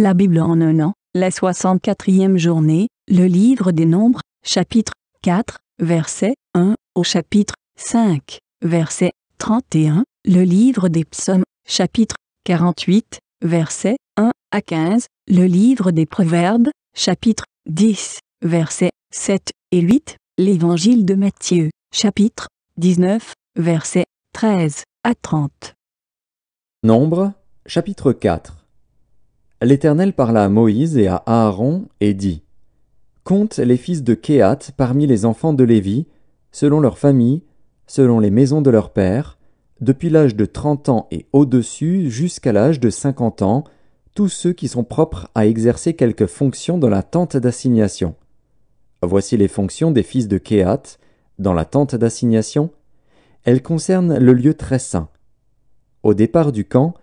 La Bible en un an, la 64e journée, le livre des Nombres, chapitre 4, verset 1 au chapitre 5, verset 31, le livre des Psaumes, chapitre 48, verset 1 à 15, le livre des Proverbes, chapitre 10, verset 7 et 8, l'évangile de Matthieu, chapitre 19, verset 13 à 30. Nombre, chapitre 4 L'Éternel parla à Moïse et à Aaron et dit Compte les fils de Kéat parmi les enfants de Lévi, selon leur famille, selon les maisons de leur père, depuis l'âge de trente ans et au-dessus jusqu'à l'âge de cinquante ans, tous ceux qui sont propres à exercer quelque fonction dans la tente d'assignation. Voici les fonctions des fils de Kéat dans la tente d'assignation. Elles concernent le lieu très saint. Au départ du camp,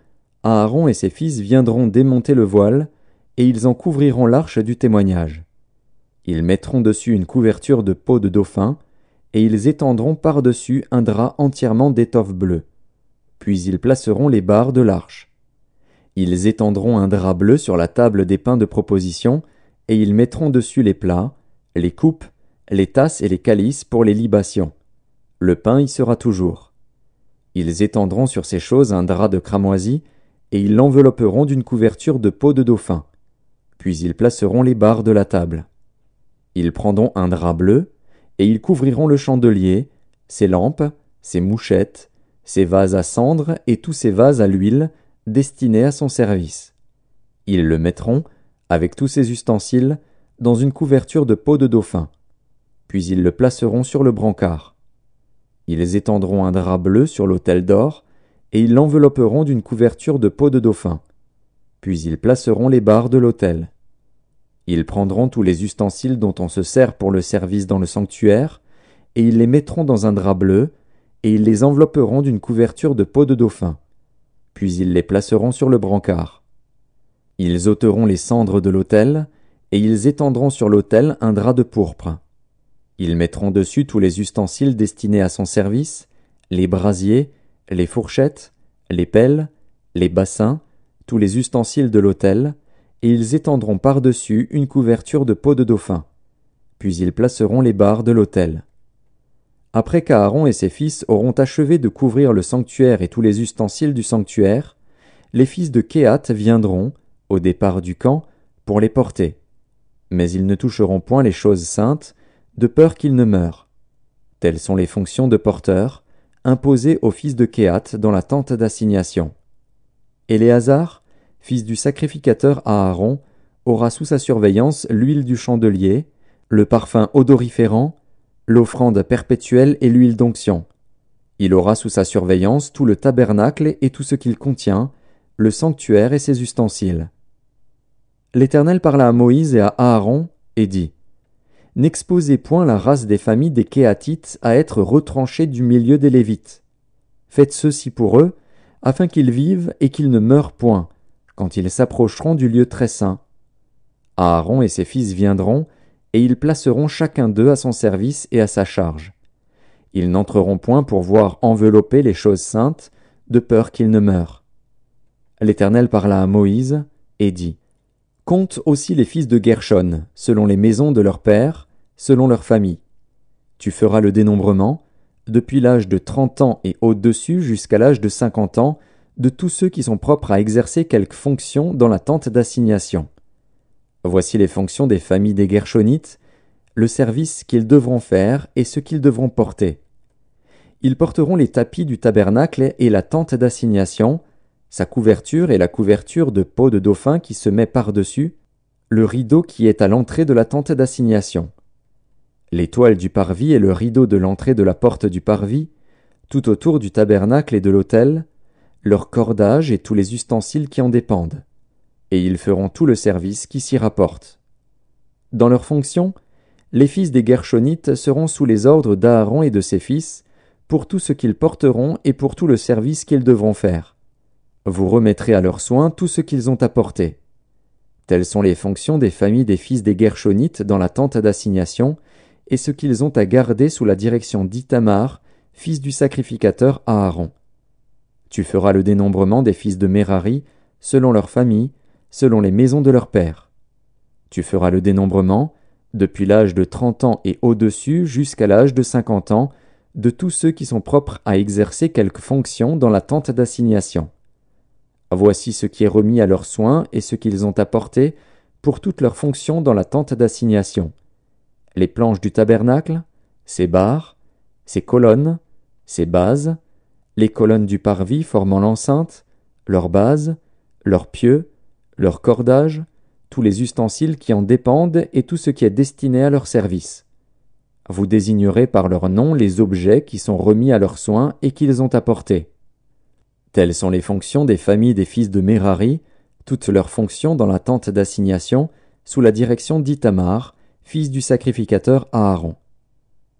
Aaron et ses fils viendront démonter le voile, et ils en couvriront l'arche du témoignage. Ils mettront dessus une couverture de peau de dauphin, et ils étendront par-dessus un drap entièrement d'étoffe bleue. Puis ils placeront les barres de l'arche. Ils étendront un drap bleu sur la table des pains de proposition, et ils mettront dessus les plats, les coupes, les tasses et les calices pour les libations. Le pain y sera toujours. Ils étendront sur ces choses un drap de cramoisi, et ils l'envelopperont d'une couverture de peau de dauphin. Puis ils placeront les barres de la table. Ils prendront un drap bleu, et ils couvriront le chandelier, ses lampes, ses mouchettes, ses vases à cendre et tous ses vases à l'huile destinés à son service. Ils le mettront, avec tous ses ustensiles, dans une couverture de peau de dauphin. Puis ils le placeront sur le brancard. Ils étendront un drap bleu sur l'autel d'or, et ils l'envelopperont d'une couverture de peau de dauphin. Puis ils placeront les barres de l'autel. Ils prendront tous les ustensiles dont on se sert pour le service dans le sanctuaire, et ils les mettront dans un drap bleu, et ils les envelopperont d'une couverture de peau de dauphin. Puis ils les placeront sur le brancard. Ils ôteront les cendres de l'autel, et ils étendront sur l'autel un drap de pourpre. Ils mettront dessus tous les ustensiles destinés à son service, les brasiers, les fourchettes, les pelles, les bassins, tous les ustensiles de l'autel, et ils étendront par-dessus une couverture de peau de dauphin. Puis ils placeront les barres de l'autel. Après qu'Aaron et ses fils auront achevé de couvrir le sanctuaire et tous les ustensiles du sanctuaire, les fils de Kéat viendront, au départ du camp, pour les porter. Mais ils ne toucheront point les choses saintes, de peur qu'ils ne meurent. Telles sont les fonctions de porteurs, imposé au fils de Kéat dans la tente d'assignation. Éléazar, fils du sacrificateur Aaron, aura sous sa surveillance l'huile du chandelier, le parfum odoriférant, l'offrande perpétuelle et l'huile d'onction. Il aura sous sa surveillance tout le tabernacle et tout ce qu'il contient, le sanctuaire et ses ustensiles. L'Éternel parla à Moïse et à Aaron, et dit N'exposez point la race des familles des Kéatites à être retranchée du milieu des Lévites. Faites ceci pour eux, afin qu'ils vivent et qu'ils ne meurent point, quand ils s'approcheront du lieu très saint. Aaron et ses fils viendront, et ils placeront chacun d'eux à son service et à sa charge. Ils n'entreront point pour voir envelopper les choses saintes, de peur qu'ils ne meurent. L'Éternel parla à Moïse, et dit. Compte aussi les fils de Gershon, selon les maisons de leurs pères, selon leur famille. Tu feras le dénombrement, depuis l'âge de 30 ans et au-dessus jusqu'à l'âge de 50 ans, de tous ceux qui sont propres à exercer quelque fonction dans la tente d'assignation. Voici les fonctions des familles des Gershonites, le service qu'ils devront faire et ce qu'ils devront porter. Ils porteront les tapis du tabernacle et la tente d'assignation, sa couverture et la couverture de peau de dauphin qui se met par-dessus, le rideau qui est à l'entrée de la tente d'assignation. « L'étoile du parvis et le rideau de l'entrée de la porte du parvis, tout autour du tabernacle et de l'autel, leurs cordage et tous les ustensiles qui en dépendent, et ils feront tout le service qui s'y rapporte. Dans leur fonction, les fils des Gershonites seront sous les ordres d'Aaron et de ses fils, pour tout ce qu'ils porteront et pour tout le service qu'ils devront faire. Vous remettrez à leurs soins tout ce qu'ils ont apporté. Telles sont les fonctions des familles des fils des Gershonites dans la tente d'assignation, et ce qu'ils ont à garder sous la direction d'Itamar, fils du sacrificateur Aaron. Tu feras le dénombrement des fils de Merari, selon leur famille, selon les maisons de leurs pères. Tu feras le dénombrement, depuis l'âge de trente ans et au-dessus jusqu'à l'âge de cinquante ans, de tous ceux qui sont propres à exercer quelque fonction dans la tente d'assignation. Voici ce qui est remis à leurs soins et ce qu'ils ont apporté pour toutes leurs fonctions dans la tente d'assignation les planches du tabernacle, ses barres, ses colonnes, ses bases, les colonnes du parvis formant l'enceinte, leurs bases, leurs pieux, leurs cordages, tous les ustensiles qui en dépendent et tout ce qui est destiné à leur service. Vous désignerez par leur nom les objets qui sont remis à leurs soins et qu'ils ont apportés. Telles sont les fonctions des familles des fils de Merari, toutes leurs fonctions dans la tente d'assignation, sous la direction d'Itamar, fils du sacrificateur Aaron.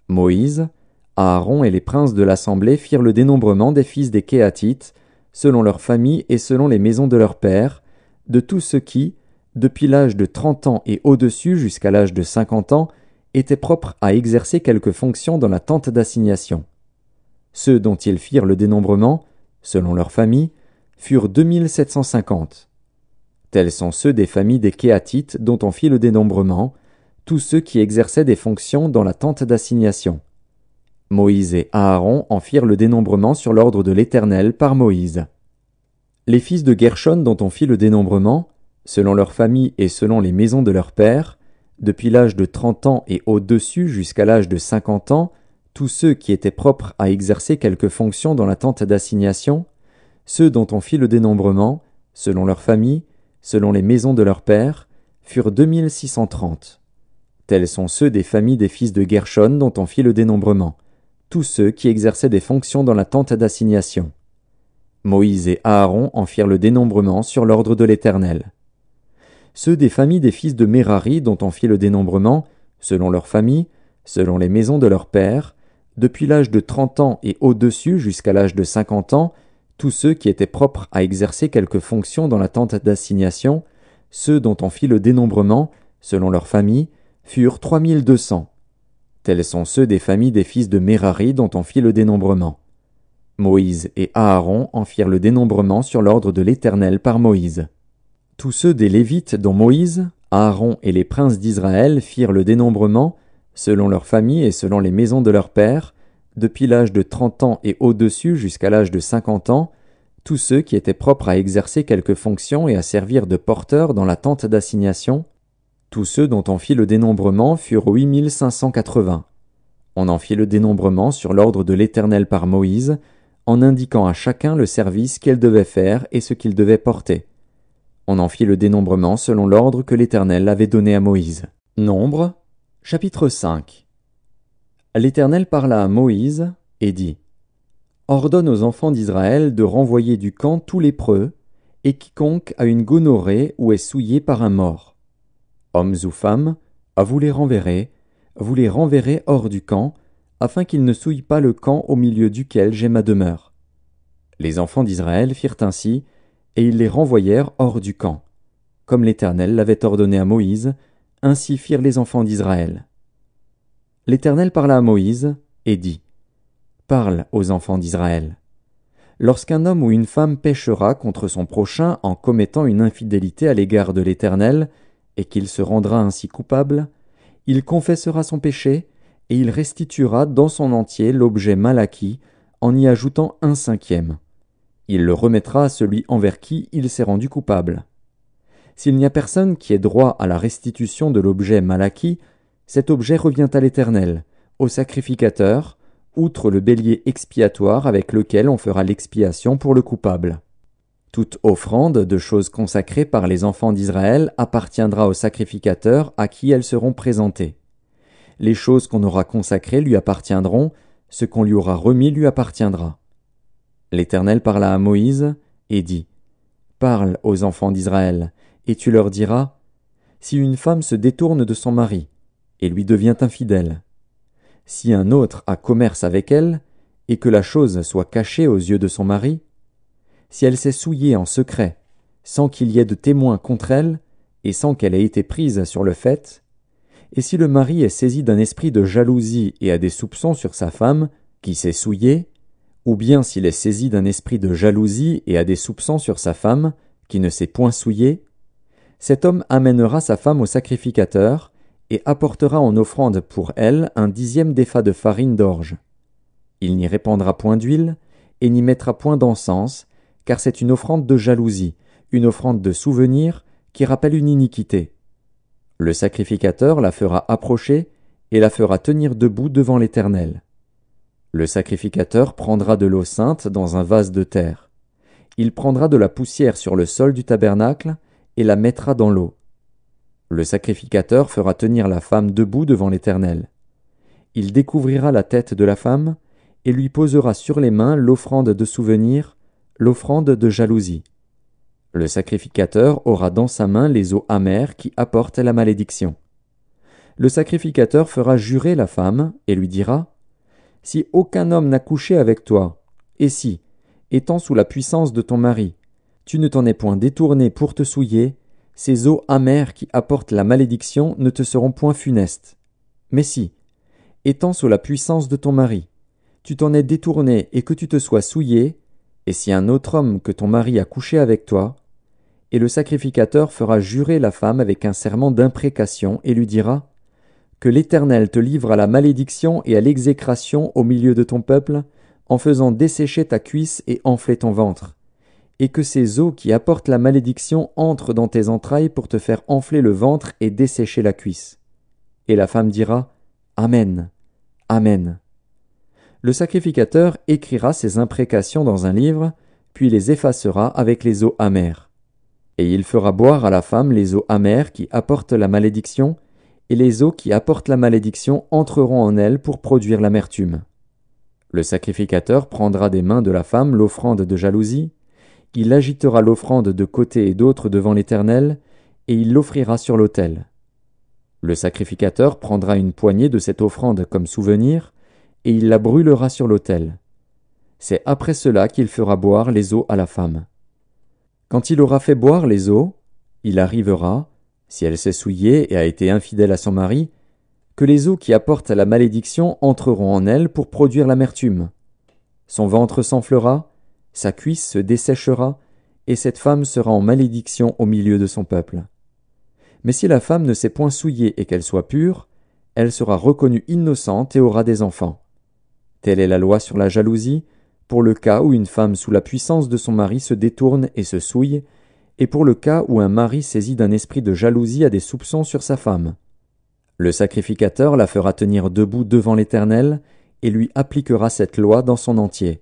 Moïse, Aaron et les princes de l'assemblée firent le dénombrement des fils des Kéatites, selon leurs familles et selon les maisons de leurs pères, de tous ceux qui, depuis l'âge de trente ans et au-dessus jusqu'à l'âge de cinquante ans, étaient propres à exercer quelque fonction dans la tente d'assignation. Ceux dont ils firent le dénombrement, selon leurs familles, furent deux mille sept cinquante. Tels sont ceux des familles des Kéatites dont on fit le dénombrement, tous ceux qui exerçaient des fonctions dans la tente d'assignation. Moïse et Aaron en firent le dénombrement sur l'ordre de l'Éternel par Moïse. Les fils de Gershon dont on fit le dénombrement, selon leur famille et selon les maisons de leurs pères, depuis l'âge de trente ans et au-dessus jusqu'à l'âge de cinquante ans, tous ceux qui étaient propres à exercer quelques fonctions dans la tente d'assignation, ceux dont on fit le dénombrement, selon leur famille, selon les maisons de leurs pères, furent trente. Tels sont ceux des familles des fils de Gershon dont on fit le dénombrement, tous ceux qui exerçaient des fonctions dans la tente d'assignation. Moïse et Aaron en firent le dénombrement sur l'ordre de l'Éternel. Ceux des familles des fils de Merari dont on fit le dénombrement, selon leur famille, selon les maisons de leurs pères, depuis l'âge de trente ans et au-dessus jusqu'à l'âge de cinquante ans, tous ceux qui étaient propres à exercer quelques fonctions dans la tente d'assignation, ceux dont on fit le dénombrement, selon leur famille, furent 3200. Tels sont ceux des familles des fils de Mérari dont on fit le dénombrement. Moïse et Aaron en firent le dénombrement sur l'ordre de l'Éternel par Moïse. Tous ceux des Lévites dont Moïse, Aaron et les princes d'Israël firent le dénombrement, selon leurs familles et selon les maisons de leurs pères, depuis l'âge de trente ans et au-dessus jusqu'à l'âge de cinquante ans, tous ceux qui étaient propres à exercer quelques fonctions et à servir de porteurs dans la tente d'assignation, tous ceux dont on fit le dénombrement furent huit mille cinq cent quatre-vingts. On en fit le dénombrement sur l'ordre de l'Éternel par Moïse, en indiquant à chacun le service qu'elle devait faire et ce qu'il devait porter. On en fit le dénombrement selon l'ordre que l'Éternel avait donné à Moïse. Nombre, chapitre 5. L'Éternel parla à Moïse et dit Ordonne aux enfants d'Israël de renvoyer du camp tous les preux et quiconque a une gonorrhée ou est souillé par un mort hommes ou femmes, à vous les renverrez, vous les renverrez hors du camp, afin qu'ils ne souillent pas le camp au milieu duquel j'ai ma demeure. Les enfants d'Israël firent ainsi, et ils les renvoyèrent hors du camp. Comme l'Éternel l'avait ordonné à Moïse, ainsi firent les enfants d'Israël. L'Éternel parla à Moïse, et dit, Parle aux enfants d'Israël. Lorsqu'un homme ou une femme péchera contre son prochain en commettant une infidélité à l'égard de l'Éternel, et qu'il se rendra ainsi coupable, il confessera son péché, et il restituera dans son entier l'objet mal acquis, en y ajoutant un cinquième. Il le remettra à celui envers qui il s'est rendu coupable. S'il n'y a personne qui ait droit à la restitution de l'objet mal acquis, cet objet revient à l'Éternel, au sacrificateur, outre le bélier expiatoire avec lequel on fera l'expiation pour le coupable. Toute offrande de choses consacrées par les enfants d'Israël appartiendra au sacrificateur à qui elles seront présentées. Les choses qu'on aura consacrées lui appartiendront, ce qu'on lui aura remis lui appartiendra. L'Éternel parla à Moïse et dit Parle aux enfants d'Israël, et tu leur diras Si une femme se détourne de son mari, et lui devient infidèle, si un autre a commerce avec elle, et que la chose soit cachée aux yeux de son mari, si elle s'est souillée en secret, sans qu'il y ait de témoin contre elle, et sans qu'elle ait été prise sur le fait, et si le mari est saisi d'un esprit de jalousie et a des soupçons sur sa femme, qui s'est souillée, ou bien s'il est saisi d'un esprit de jalousie et a des soupçons sur sa femme, qui ne s'est point souillée, cet homme amènera sa femme au sacrificateur, et apportera en offrande pour elle un dixième d'effa de farine d'orge. Il n'y répandra point d'huile, et n'y mettra point d'encens, car c'est une offrande de jalousie, une offrande de souvenir qui rappelle une iniquité. Le sacrificateur la fera approcher et la fera tenir debout devant l'Éternel. Le sacrificateur prendra de l'eau sainte dans un vase de terre. Il prendra de la poussière sur le sol du tabernacle et la mettra dans l'eau. Le sacrificateur fera tenir la femme debout devant l'Éternel. Il découvrira la tête de la femme et lui posera sur les mains l'offrande de souvenir l'offrande de jalousie. Le sacrificateur aura dans sa main les eaux amères qui apportent la malédiction. Le sacrificateur fera jurer la femme et lui dira Si aucun homme n'a couché avec toi, et si, étant sous la puissance de ton mari, tu ne t'en es point détourné pour te souiller, ces eaux amères qui apportent la malédiction ne te seront point funestes. Mais si, étant sous la puissance de ton mari, tu t'en es détourné et que tu te sois souillé, et si un autre homme que ton mari a couché avec toi, et le sacrificateur fera jurer la femme avec un serment d'imprécation et lui dira Que l'Éternel te livre à la malédiction et à l'exécration au milieu de ton peuple, en faisant dessécher ta cuisse et enfler ton ventre, et que ces eaux qui apportent la malédiction entrent dans tes entrailles pour te faire enfler le ventre et dessécher la cuisse. Et la femme dira Amen, Amen le sacrificateur écrira ses imprécations dans un livre, puis les effacera avec les eaux amères. Et il fera boire à la femme les eaux amères qui apportent la malédiction, et les eaux qui apportent la malédiction entreront en elle pour produire l'amertume. Le sacrificateur prendra des mains de la femme l'offrande de jalousie, il agitera l'offrande de côté et d'autre devant l'Éternel, et il l'offrira sur l'autel. Le sacrificateur prendra une poignée de cette offrande comme souvenir, et il la brûlera sur l'autel. C'est après cela qu'il fera boire les eaux à la femme. Quand il aura fait boire les eaux, il arrivera, si elle s'est souillée et a été infidèle à son mari, que les eaux qui apportent la malédiction entreront en elle pour produire l'amertume. Son ventre s'enflera, sa cuisse se desséchera, et cette femme sera en malédiction au milieu de son peuple. Mais si la femme ne s'est point souillée et qu'elle soit pure, elle sera reconnue innocente et aura des enfants. Telle est la loi sur la jalousie, pour le cas où une femme sous la puissance de son mari se détourne et se souille, et pour le cas où un mari saisi d'un esprit de jalousie a des soupçons sur sa femme. Le sacrificateur la fera tenir debout devant l'Éternel, et lui appliquera cette loi dans son entier.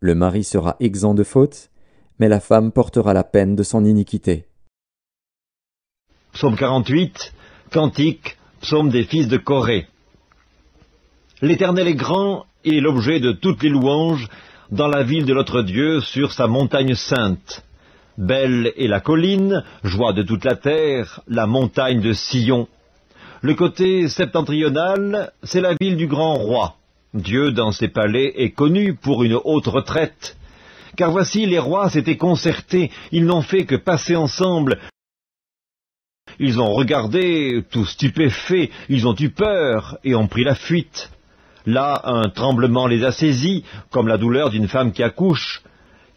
Le mari sera exempt de faute, mais la femme portera la peine de son iniquité. Psaume 48, Cantique, Psaume des fils de Corée. L'Éternel est grand et l'objet de toutes les louanges dans la ville de notre Dieu sur sa montagne sainte. Belle est la colline, joie de toute la terre, la montagne de Sion. Le côté septentrional, c'est la ville du grand roi. Dieu dans ses palais est connu pour une haute retraite. Car voici, les rois s'étaient concertés, ils n'ont fait que passer ensemble. Ils ont regardé, tout stupéfaits, ils ont eu peur et ont pris la fuite. Là, un tremblement les a saisis, comme la douleur d'une femme qui accouche.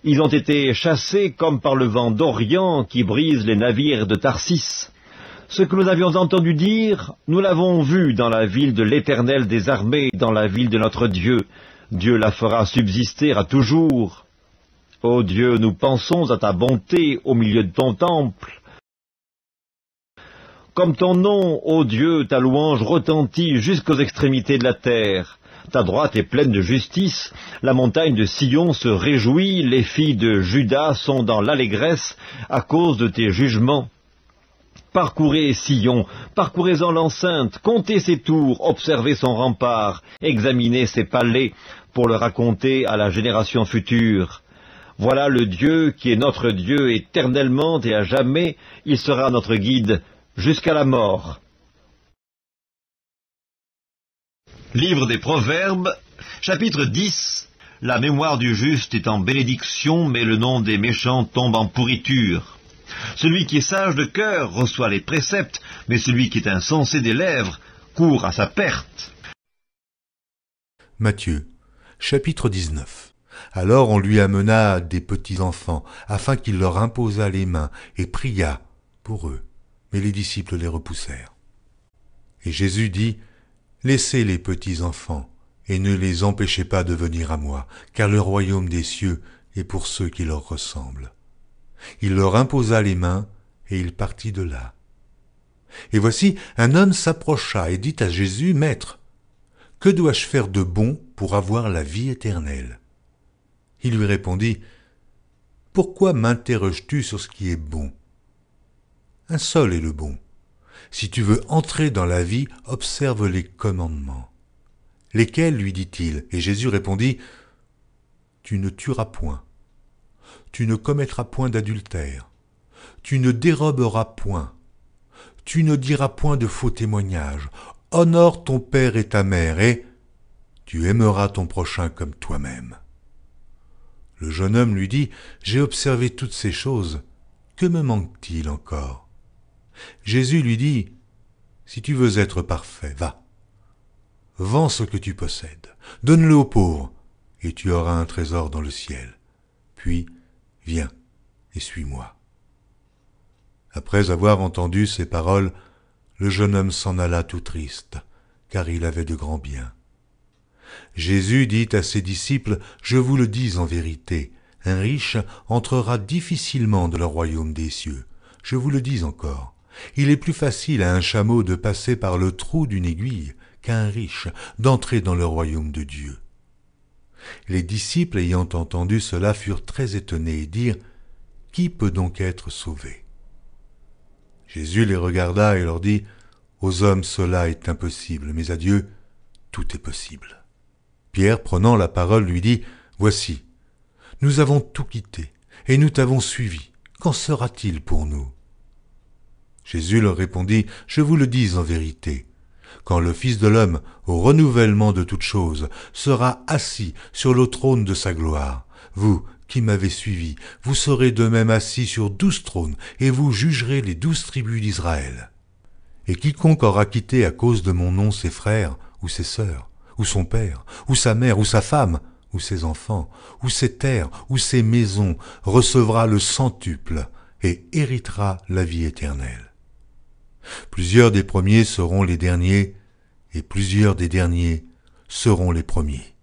Ils ont été chassés comme par le vent d'Orient qui brise les navires de Tarsis. Ce que nous avions entendu dire, nous l'avons vu dans la ville de l'Éternel des armées, dans la ville de notre Dieu. Dieu la fera subsister à toujours. Ô Dieu, nous pensons à ta bonté au milieu de ton temple. Comme ton nom, ô Dieu, ta louange retentit jusqu'aux extrémités de la terre. Ta droite est pleine de justice, la montagne de Sion se réjouit, les filles de Judas sont dans l'allégresse à cause de tes jugements. Parcourez Sion, parcourez-en l'enceinte, comptez ses tours, observez son rempart, examinez ses palais, pour le raconter à la génération future. Voilà le Dieu qui est notre Dieu éternellement et à jamais, il sera notre guide, jusqu'à la mort. Livre des Proverbes, chapitre 10 La mémoire du juste est en bénédiction, mais le nom des méchants tombe en pourriture. Celui qui est sage de cœur reçoit les préceptes, mais celui qui est insensé des lèvres court à sa perte. Matthieu, chapitre 19 Alors on lui amena des petits-enfants, afin qu'il leur imposât les mains, et pria pour eux mais les disciples les repoussèrent. Et Jésus dit, Laissez les petits enfants, et ne les empêchez pas de venir à moi, car le royaume des cieux est pour ceux qui leur ressemblent. Il leur imposa les mains, et il partit de là. Et voici, un homme s'approcha et dit à Jésus, Maître, que dois-je faire de bon pour avoir la vie éternelle Il lui répondit, Pourquoi m'interroges-tu sur ce qui est bon un seul est le bon. Si tu veux entrer dans la vie, observe les commandements. Lesquels lui dit-il Et Jésus répondit Tu ne tueras point. Tu ne commettras point d'adultère. Tu ne déroberas point. Tu ne diras point de faux témoignages. Honore ton père et ta mère et tu aimeras ton prochain comme toi-même. Le jeune homme lui dit J'ai observé toutes ces choses. Que me manque-t-il encore Jésus lui dit, Si tu veux être parfait, va. Vends ce que tu possèdes, donne-le aux pauvres, et tu auras un trésor dans le ciel. Puis, viens et suis-moi. Après avoir entendu ces paroles, le jeune homme s'en alla tout triste, car il avait de grands biens. Jésus dit à ses disciples, Je vous le dis en vérité, un riche entrera difficilement dans le royaume des cieux. Je vous le dis encore. Il est plus facile à un chameau de passer par le trou d'une aiguille qu'à un riche d'entrer dans le royaume de Dieu. Les disciples ayant entendu cela furent très étonnés et dirent Qui peut donc être sauvé Jésus les regarda et leur dit Aux hommes cela est impossible, mais à Dieu tout est possible. Pierre, prenant la parole, lui dit Voici, nous avons tout quitté et nous t'avons suivi. Qu'en sera-t-il pour nous Jésus leur répondit, Je vous le dis en vérité, quand le Fils de l'homme, au renouvellement de toutes choses, sera assis sur le trône de sa gloire, vous qui m'avez suivi, vous serez de même assis sur douze trônes, et vous jugerez les douze tribus d'Israël. Et quiconque aura quitté à cause de mon nom ses frères, ou ses sœurs, ou son père, ou sa mère, ou sa femme, ou ses enfants, ou ses terres, ou ses maisons, recevra le centuple, et héritera la vie éternelle. Plusieurs des premiers seront les derniers, et plusieurs des derniers seront les premiers.